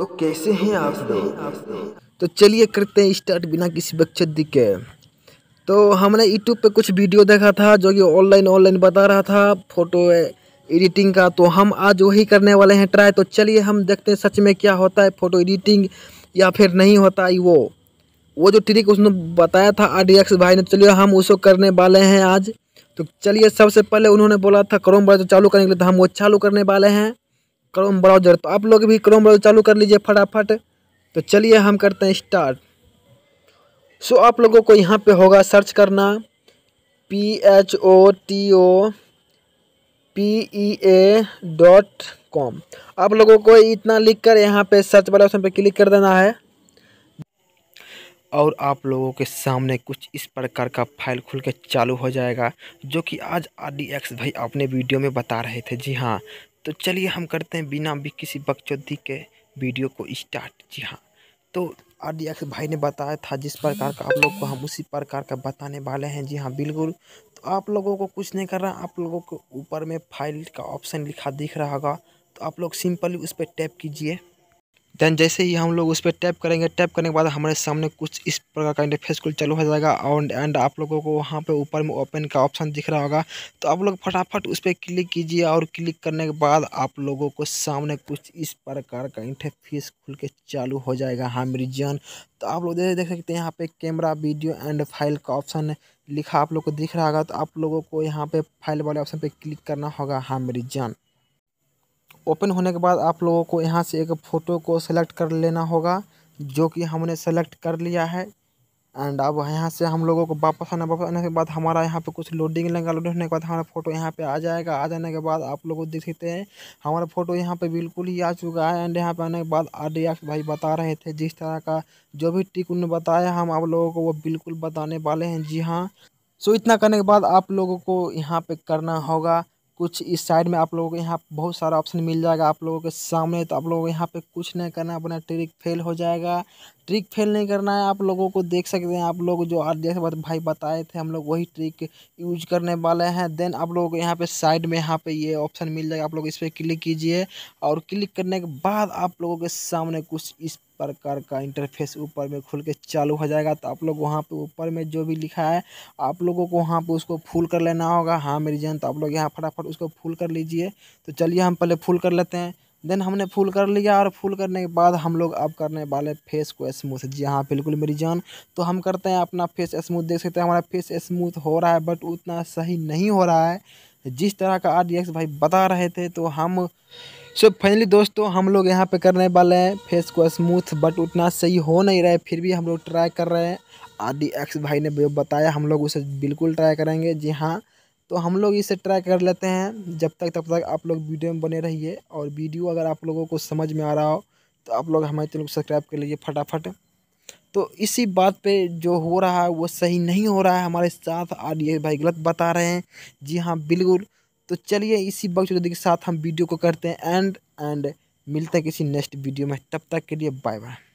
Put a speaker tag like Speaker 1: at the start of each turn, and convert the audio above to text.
Speaker 1: तो कैसे हैं आप लोग तो चलिए करते हैं स्टार्ट बिना किसी बच्चे के तो हमने यूट्यूब पे कुछ वीडियो देखा था जो कि ऑनलाइन ऑनलाइन बता रहा था फोटो एडिटिंग का तो हम आज वही करने वाले हैं ट्राई तो चलिए हम देखते हैं सच में क्या होता है फ़ोटो एडिटिंग या फिर नहीं होता है वो वो जो ट्रिक उसने बताया था आर भाई ने चलिए हम उसको करने वाले हैं आज तो चलिए सबसे पहले उन्होंने बोला था क्रोम ब्राउजर चालू करने के लिए तो हम वो चालू करने वाले हैं क्रोम ब्राउजर तो आप लोग भी क्रोम ब्राउजर चालू कर लीजिए फटाफट तो चलिए हम करते हैं स्टार्ट सो आप लोगों को यहाँ पे होगा सर्च करना P H O T O P E A dot com आप लोगों को इतना लिख कर यहाँ पे सर्च वाले ऑप्शन पे क्लिक कर देना है और आप लोगों के सामने कुछ इस प्रकार का फाइल खुल के चालू हो जाएगा जो कि आज आर डी एक्स भाई अपने वीडियो में बता रहे थे जी हाँ तो चलिए हम करते हैं बिना भी किसी बकचौदी के वीडियो को स्टार्ट जी हाँ तो आर डी एक्स भाई ने बताया था जिस प्रकार का आप लोग को हम उसी प्रकार का बताने वाले हैं जी हाँ बिल्कुल तो आप लोगों को कुछ नहीं करना आप लोगों को ऊपर में फाइल का ऑप्शन लिखा दिख रहा होगा तो आप लोग सिंपली उस पर टैप कीजिए देन जैसे ही हम लोग उस पर टैप करेंगे टैप करने के बाद हमारे सामने कुछ इस प्रकार का इंटरफेस कुल चालू हो जाएगा और एंड आप लोगों को वहाँ पे ऊपर में ओपन का ऑप्शन दिख रहा होगा तो आप लोग फटाफट उस पर क्लिक कीजिए और क्लिक करने के बाद आप लोगों को सामने कुछ इस प्रकार का इंटरफेस खुल के चालू हो जाएगा हाँ, मेरी जान तो आप लोग देख सकते हैं यहाँ पे कैमरा वीडियो एंड फाइल का ऑप्शन लिखा आप लोग को दिख रहा होगा तो आप लोगों को यहाँ पे फाइल वाले ऑप्शन पर क्लिक करना होगा हाँ, जान ओपन होने के बाद आप लोगों को यहाँ से एक फ़ोटो को सेलेक्ट कर लेना होगा जो कि हमने सेलेक्ट कर लिया है एंड अब यहाँ से हम लोगों को वापस आना वापस आने के बाद हमारा यहाँ पे कुछ लोडिंग लगा लोडिंग होने के बाद हमारा फ़ोटो यहाँ पे आ जाएगा आ जाने के बाद आप लोगों को देख सकते हैं हमारा फ़ोटो यहाँ पे बिल्कुल ही आ चुका है एंड यहाँ पे आने के बाद आर भाई बता रहे थे जिस तरह का जो भी टिक उन्होंने बताया हम आप लोगों को वो बिल्कुल बताने वाले हैं जी हाँ सो इतना करने के बाद आप लोगों को यहाँ पर करना होगा कुछ इस साइड में आप लोगों को यहाँ बहुत सारा ऑप्शन मिल जाएगा आप लोगों के सामने तो आप लोगों को यहाँ पे कुछ नहीं करना है अपना ट्रिक फेल हो जाएगा ट्रिक फेल नहीं करना है आप लोगों को देख सकते हैं आप लोग जो आर भाई बताए थे हम लोग वही ट्रिक यूज करने वाले हैं देन आप लोगों को यहाँ पे साइड में यहाँ पे ये ऑप्शन मिल जाएगा आप लोग इस पर क्लिक कीजिए और क्लिक करने के बाद आप लोगों के सामने कुछ इस प्रकार का इंटरफेस ऊपर में खुल के चालू हो जाएगा तो आप लोग वहाँ पे ऊपर में जो भी लिखा है आप लोगों को वहाँ पे उसको फुल कर लेना होगा हाँ मेरी जान तो आप लोग यहाँ फटाफट उसको फुल कर लीजिए तो चलिए हम पहले फुल कर लेते हैं देन हमने फुल कर लिया और फुल करने के बाद हम लोग अब करने वाले फेस को स्मूथ जी हाँ बिल्कुल मेरी जान तो हम करते हैं अपना फेस स्मूथ देख सकते हैं हमारा फेस स्मूथ हो रहा है बट उतना सही नहीं हो रहा है जिस तरह का आर भाई बता रहे थे तो हम सो so, फाइनली दोस्तों हम लोग यहाँ पे करने वाले हैं फेस को स्मूथ बट उतना सही हो नहीं रहा है फिर भी हम लोग ट्राई कर रहे हैं आदि एक्स भाई ने बताया हम लोग उसे बिल्कुल ट्राई करेंगे जी हाँ तो हम लोग इसे ट्राई कर लेते हैं जब तक तब तक आप लोग वीडियो में बने रहिए और वीडियो अगर आप लोगों को समझ में आ रहा हो तो आप लोग हमारे चैनल को सब्सक्राइब कर लीजिए फटाफट तो इसी बात पे जो हो रहा है वो सही नहीं हो रहा है हमारे साथ आर भाई गलत बता रहे हैं जी हाँ बिल्कुल तो चलिए इसी बक्स के साथ हम वीडियो को करते हैं एंड एंड मिलते हैं किसी नेक्स्ट वीडियो में तब तक के लिए बाय बाय